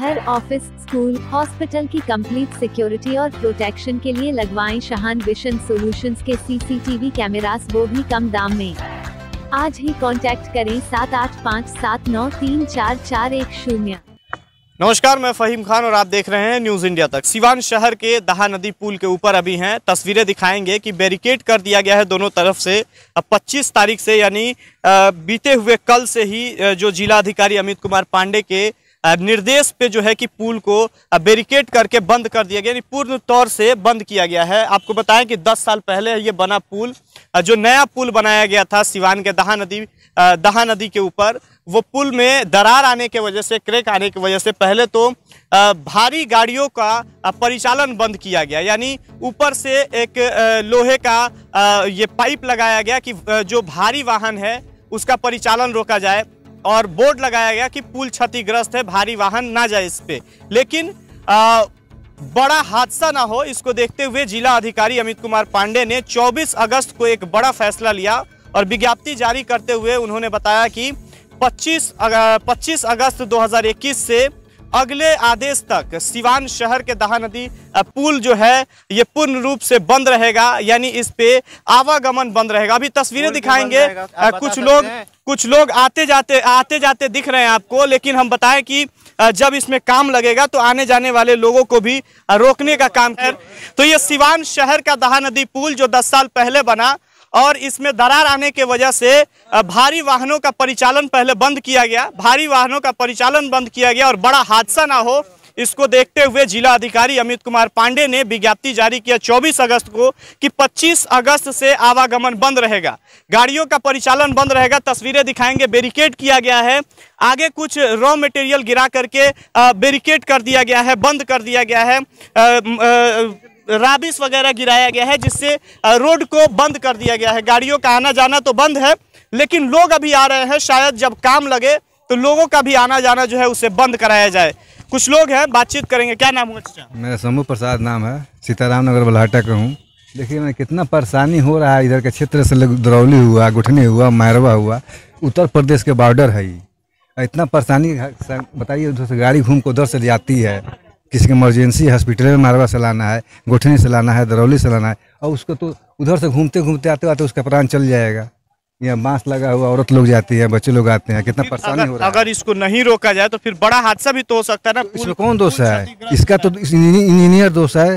घर office school hospital की complete security और प्रोटेक्शन के लिए लगवाएं शाहान विशन सॉल्यूशंस के सीसीटीवी कैमरास वो भी कम दाम में आज ही कांटेक्ट करें सात आठ पाँच सात नौ तीन चार चार एक शून्य नमस्कार मैं फहीम खान और आप देख रहे हैं न्यूज इंडिया तक सिवान शहर के दहा नदी पुल के ऊपर अभी हैं तस्वीरें दिखाएंगे कि बैरिकेड कर दिया गया है दोनों तरफ से अब 25 तारीख से यानी बीते हुए कल से ही जो जिला अधिकारी अमित कुमार पांडे के निर्देश पे जो है कि पुल को बैरिकेड करके बंद कर दिया गया यानी पूर्ण तौर से बंद किया गया है आपको बताएं कि 10 साल पहले ये बना पुल जो नया पुल बनाया गया था सिवान के दहा नदी दहा नदी के ऊपर वो पुल में दरार आने के वजह से क्रेक आने की वजह से पहले तो भारी गाड़ियों का परिचालन बंद किया गया यानी ऊपर से एक लोहे का ये पाइप लगाया गया कि जो भारी वाहन है उसका परिचालन रोका जाए और बोर्ड लगाया गया कि पुल क्षतिग्रस्त है भारी वाहन ना जाए इस पर लेकिन आ, बड़ा हादसा ना हो इसको देखते हुए जिला अधिकारी अमित कुमार पांडे ने 24 अगस्त को एक बड़ा फैसला लिया और विज्ञप्ति जारी करते हुए उन्होंने बताया कि 25 अगस्त 25 अगस्त 2021 से अगले आदेश तक सिवान शहर के दहा नदी पुल जो है ये पूर्ण रूप से बंद रहेगा यानी इस पे आवागमन बंद रहेगा अभी तस्वीरें दिखाएंगे कुछ लोग कुछ लोग आते जाते आते जाते दिख रहे हैं आपको लेकिन हम बताएं कि जब इसमें काम लगेगा तो आने जाने वाले लोगों को भी रोकने का काम कर तो ये सिवान शहर का दहा नदी पुल जो दस साल पहले बना और इसमें दरार आने के वजह से भारी वाहनों का परिचालन पहले बंद किया गया भारी वाहनों का परिचालन बंद किया गया और बड़ा हादसा ना हो इसको देखते हुए जिला अधिकारी अमित कुमार पांडे ने विज्ञप्ति जारी किया 24 अगस्त को कि 25 अगस्त से आवागमन बंद रहेगा गाड़ियों का परिचालन बंद रहेगा तस्वीरें दिखाएंगे बैरिकेड किया गया है आगे कुछ रॉ मटेरियल गिरा करके बैरिकेड कर दिया गया है बंद कर दिया गया है आ, आ, राबिस वगैरह गिराया गया है जिससे रोड को बंद कर दिया गया है गाड़ियों का आना जाना तो बंद है लेकिन लोग अभी आ रहे हैं शायद जब काम लगे तो लोगों का भी आना जाना जो है उसे बंद कराया जाए कुछ लोग हैं बातचीत करेंगे क्या नाम हुआ मेरा समूह प्रसाद नाम है सीताराम नगर बलहाटा का हूँ देखिए मैं कितना परेशानी हो रहा है इधर के क्षेत्र से दरौली हुआ गुठनी हुआ मैरवा हुआ उत्तर प्रदेश के बॉर्डर है इतना परेशानी बताइए उधर से गाड़ी घूम को उधर से जाती है किसी की इमरजेंसी हॉस्पिटल में मारवा से लाना है गोठनी से लाना है दरौली से लाना है और उसको तो उधर से घूमते घूमते आते आते उसका प्राण चल जाएगा यहाँ बांस लगा हुआ औरत लोग जाती है बच्चे लोग आते हैं कितना परेशानी हो रहा है अगर इसको नहीं रोका जाए तो फिर बड़ा हादसा भी तो हो सकता है ना तो इसमें कौन दोष है इसका तो इंजीनियर दोष है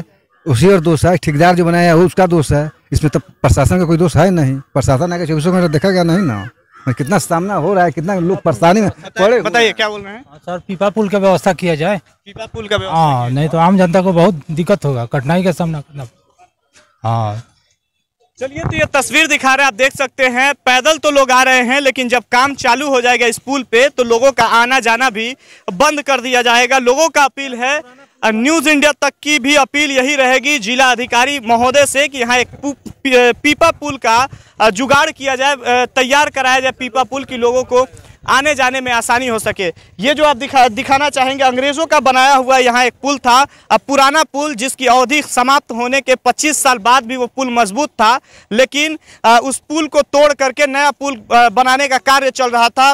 उसी और दोष है ठेकेदार जो बनाया है उसका दोष है इसमें तो प्रशासन का कोई दोष है नहीं प्रशासन आगे चौबीसों घंटा गया नहीं ना कितना सामना हो रहा है कितना लोग परेशानी में बताइए क्या बोल रहे हैं हाँ, सर पीपा पुल का व्यवस्था किया जाए पीपा पुल का हाँ नहीं तो आम जनता को बहुत दिक्कत होगा कठिनाई का सामना करना हाँ चलिए तो ये तस्वीर दिखा रहे हैं आप देख सकते हैं पैदल तो लोग आ रहे हैं लेकिन जब काम चालू हो जाएगा इस पुल पे तो लोगों का आना जाना भी बंद कर दिया जाएगा लोगों का अपील है न्यूज़ इंडिया तक की भी अपील यही रहेगी जिला अधिकारी महोदय से कि यहाँ एक पीपा पुल का जुगाड़ किया जाए तैयार कराया जाए पीपा पुल की लोगों को आने जाने में आसानी हो सके ये जो आप दिखा दिखाना चाहेंगे अंग्रेज़ों का बनाया हुआ यहाँ एक पुल था अब पुराना पुल जिसकी अवधि समाप्त होने के 25 साल बाद भी वो पुल मजबूत था लेकिन उस पुल को तोड़ करके नया पुल बनाने का कार्य चल रहा था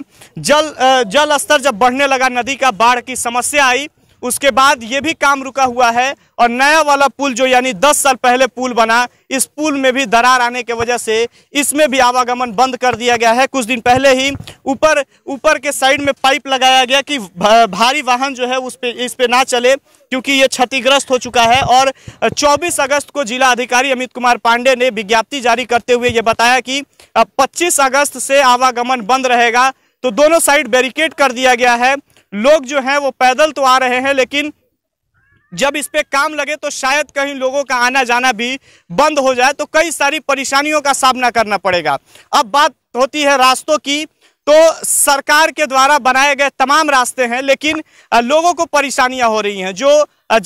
जल जल स्तर जब बढ़ने लगा नदी का बाढ़ की समस्या आई उसके बाद ये भी काम रुका हुआ है और नया वाला पुल जो यानी 10 साल पहले पुल बना इस पुल में भी दरार आने के वजह से इसमें भी आवागमन बंद कर दिया गया है कुछ दिन पहले ही ऊपर ऊपर के साइड में पाइप लगाया गया कि भारी वाहन जो है उस पर इस पर ना चले क्योंकि ये क्षतिग्रस्त हो चुका है और 24 अगस्त को जिला अधिकारी अमित कुमार पांडे ने विज्ञप्ति जारी करते हुए ये बताया कि पच्चीस अगस्त से आवागमन बंद रहेगा तो दोनों साइड बैरिकेड कर दिया गया है लोग जो हैं वो पैदल तो आ रहे हैं लेकिन जब इस पर काम लगे तो शायद कहीं लोगों का आना जाना भी बंद हो जाए तो कई सारी परेशानियों का सामना करना पड़ेगा अब बात होती है रास्तों की तो सरकार के द्वारा बनाए गए तमाम रास्ते हैं लेकिन लोगों को परेशानियां हो रही हैं जो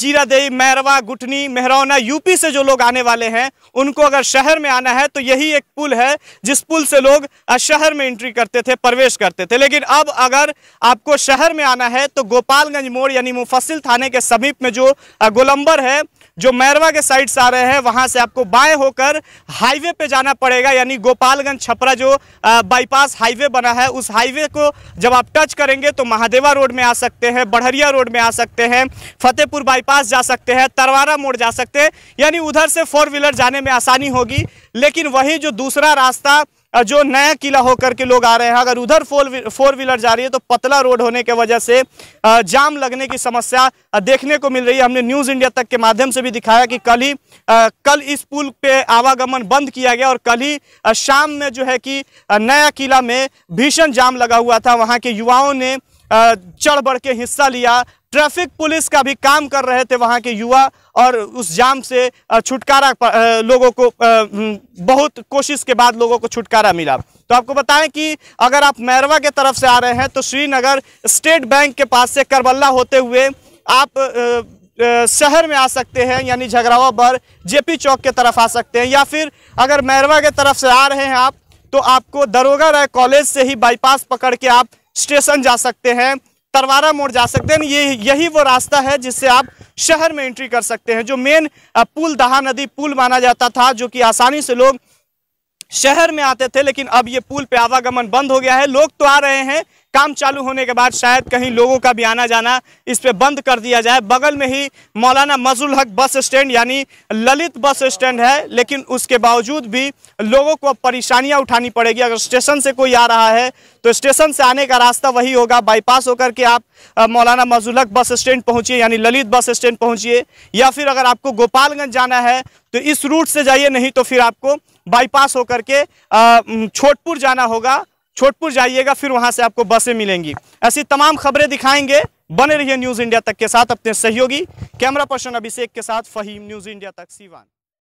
जीरादेई मैरवा गुटनी मेहरौना यूपी से जो लोग आने वाले हैं उनको अगर शहर में आना है तो यही एक पुल है जिस पुल से लोग शहर में एंट्री करते थे प्रवेश करते थे लेकिन अब अगर आपको शहर में आना है तो गोपालगंज मोड़ यानी मुफस्सिल थाने के समीप में जो गोलंबर है जो मैरवा के साइड से आ रहे हैं वहाँ से आपको बाएं होकर हाईवे पे जाना पड़ेगा यानी गोपालगंज छपरा जो बाईपास हाईवे बना है उस हाईवे को जब आप टच करेंगे तो महादेवा रोड में आ सकते हैं बढ़रिया रोड में आ सकते हैं फतेहपुर बाईपास जा सकते हैं तरवारा मोड़ जा सकते हैं यानी उधर से फोर व्हीलर जाने में आसानी होगी लेकिन वहीं जो दूसरा रास्ता जो नया किला होकर के लोग आ रहे हैं अगर उधर फोर फोर व्हीलर जा रही है तो पतला रोड होने की वजह से जाम लगने की समस्या देखने को मिल रही है हमने न्यूज़ इंडिया तक के माध्यम से भी दिखाया कि कल ही कल इस पुल पे आवागमन बंद किया गया और कल ही शाम में जो है कि नया किला में भीषण जाम लगा हुआ था वहाँ के युवाओं ने चढ़ बढ़ के हिस्सा लिया ट्रैफिक पुलिस का भी काम कर रहे थे वहाँ के युवा और उस जाम से छुटकारा लोगों को हम्म, बहुत कोशिश के बाद लोगों को छुटकारा मिला तो आपको बताएं कि अगर आप मैरवा के तरफ से आ रहे हैं तो श्रीनगर स्टेट बैंक के पास से करबल्ला होते हुए आप शहर में आ सकते हैं यानी झगरावा बर जेपी चौक के तरफ आ सकते हैं या फिर अगर मैरवा के तरफ से आ रहे हैं आप तो आपको दरोगा राय कॉलेज से ही बाईपास पकड़ के आप स्टेशन जा सकते हैं तरवारा मोड़ जा सकते हैं ये यही वो रास्ता है जिससे आप शहर में एंट्री कर सकते हैं जो मेन पुल दहा नदी पुल माना जाता था जो कि आसानी से लोग शहर में आते थे लेकिन अब ये पुल पे आवागमन बंद हो गया है लोग तो आ रहे हैं काम चालू होने के बाद शायद कहीं लोगों का भी आना जाना इस पर बंद कर दिया जाए बगल में ही मौलाना मजुल हक बस स्टैंड यानी ललित बस स्टैंड है लेकिन उसके बावजूद भी लोगों को अब परेशानियां उठानी पड़ेगी अगर स्टेशन से कोई आ रहा है तो स्टेशन से आने का रास्ता वही होगा बाईपास होकर के आप मौलाना मजुल हक बस स्टैंड पहुँचिए यानी ललित बस स्टैंड पहुँचिए या फिर अगर आपको गोपालगंज जाना है तो इस रूट से जाइए नहीं तो फिर आपको बाईपास होकर के छोटपुर जाना होगा छोटपुर जाइएगा फिर वहाँ से आपको बसें मिलेंगी ऐसी तमाम खबरें दिखाएंगे बने रहिए न्यूज़ इंडिया तक के साथ अपने सहयोगी कैमरा पर्सन अभिषेक के साथ फहीम न्यूज़ इंडिया तक सीवान